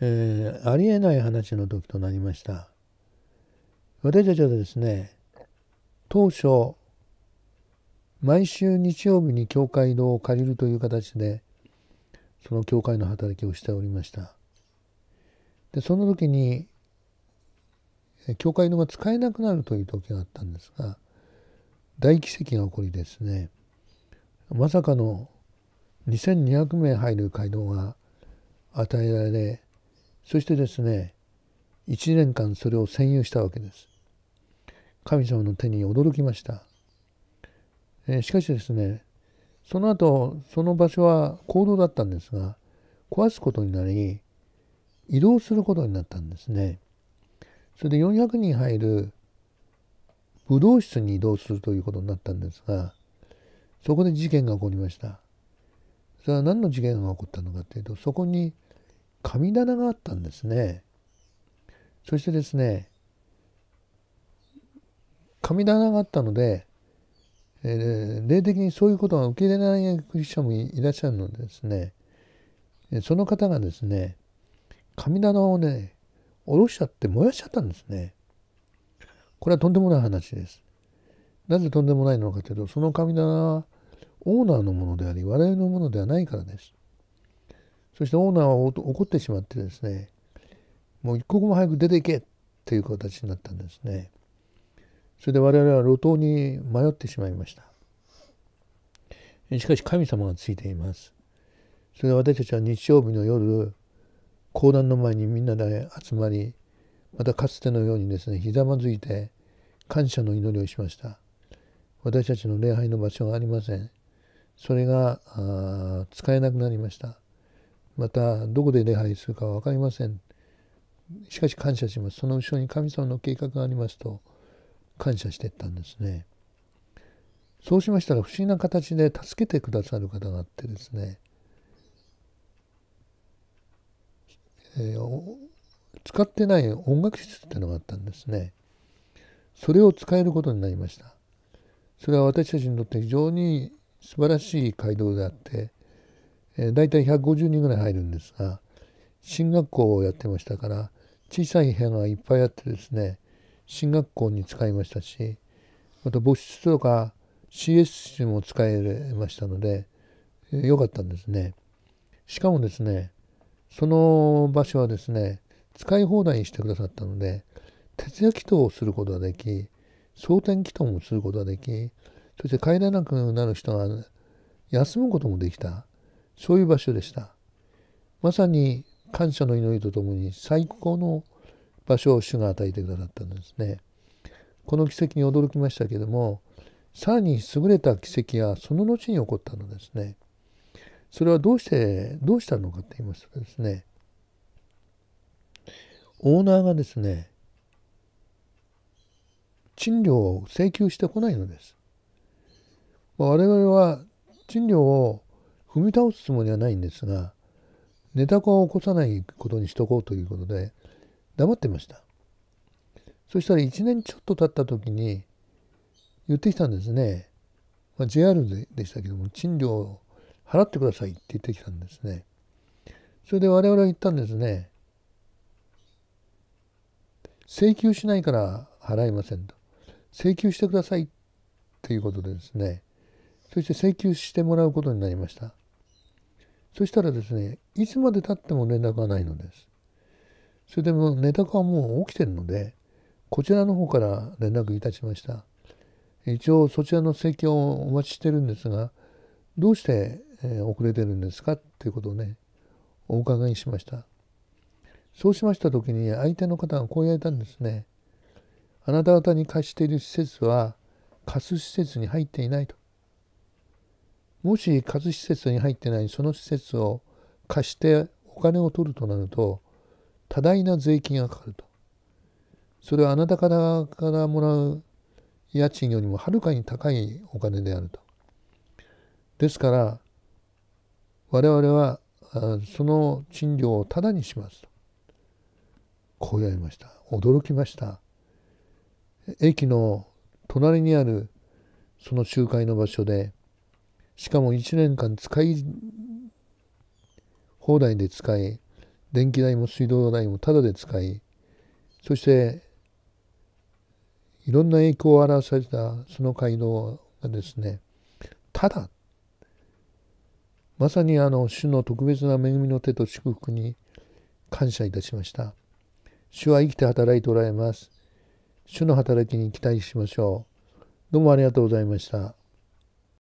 えー、ありえない話の時となりました。私たちはですね、当初、毎週日曜日に教会堂を借りるという形で、その教会の働きをしておりました。で、その時に、教会堂が使えなくなるという時があったんですが、大奇跡が起こりですね、まさかの2200名入る街道が与えられそしてですね1年間それを占有したわけです。神様の手に驚きました。えしかしですねその後その場所は行動だったんですが壊すことになり移動することになったんですね。それで400人入る武道室に移動するということになったんですがそこで事件が起こりました。それは何の事件が起こったのかというとそこに神棚があったんですね。そしてですね、神棚があったので、えー、霊的にそういうことが受け入れないクリスチャンもいらっしゃるのでですね、その方がですね、神棚をね、下ろしちゃって燃やしちゃったんですね。これはとんでもない話です。なぜとんでもないのかというと、その神棚はオーナーのものであり、我々のものではないからです。そしてオーナーは怒ってしまってですねもう一刻も早く出ていけという形になったんですね。それで我々は路頭に迷ってしまいました。しかし神様がついています。それで私たちは日曜日の夜講談の前にみんなで集まりまたかつてのようにですねひざまずいて感謝の祈りをしました。私たちの礼拝の場所がありません。それが使えなくなりました。またどこで礼拝するかは分かりませんしかし感謝しますその後ろに神様の計画がありますと感謝していったんですねそうしましたら不思議な形で助けてくださる方があってですね、えー、使ってない音楽室っていうのがあったんですねそれを使えることになりましたそれは私たちにとって非常に素晴らしい街道であってえ大体150人ぐらい入るんですが進学校をやってましたから小さい部屋がいっぱいあってですね進学校に使いましたしまた母室とか CS 室も使えましたので良、えかったんですね。しかもですねその場所はですね使い放題にしてくださったので徹夜祈祷をすることができ蒼天祈祷もすることができそして帰れなくなる人が休むこともできたそういう場所でしたまさに感謝の祈りとともに最高の場所を主が与えてくださったんですねこの奇跡に驚きましたけどもさらに優れた奇跡がその後に起こったのですねそれはどうしてどうしたのかと言いますとですねオーナーがですね賃料を請求してこないのです。我々は賃料を踏み倒すつもりはないんですが寝た子は起こさないことにしとこうということで黙ってましたそしたら1年ちょっと経った時に言ってきたんですね、まあ、JR でしたけども賃料を払ってくださいって言ってきたんですねそれで我々は言ったんですね請求しないから払いませんと請求してくださいっていうことでですねそして請求してもらうことになりましたそしたらですね、いつまでたっても連絡がないのです。それでも寝たかはもう起きてるので、こちらの方から連絡いたしました。一応そちらの請求をお待ちしてるんですが、どうして遅れてるんですかっていうことをね、お伺いしました。そうしました時に相手の方がこう言われたんですね。あなた方に貸している施設は貸す施設に入っていないと。もし活施設に入ってないその施設を貸してお金を取るとなると多大な税金がかかると。それはあなたからからもらう家賃よりもはるかに高いお金であると。ですから我々はその賃料をタダにしますと。こうやりました。驚きました。駅の隣にあるその集会の場所でしかも1年間使い放題で使い電気代も水道代もタダで使いそしていろんな影響を表されたその街道がですねただまさにあの主の特別な恵みの手と祝福に感謝いたしました主は生きて働いておられます主の働きに期待しましょうどうもありがとうございました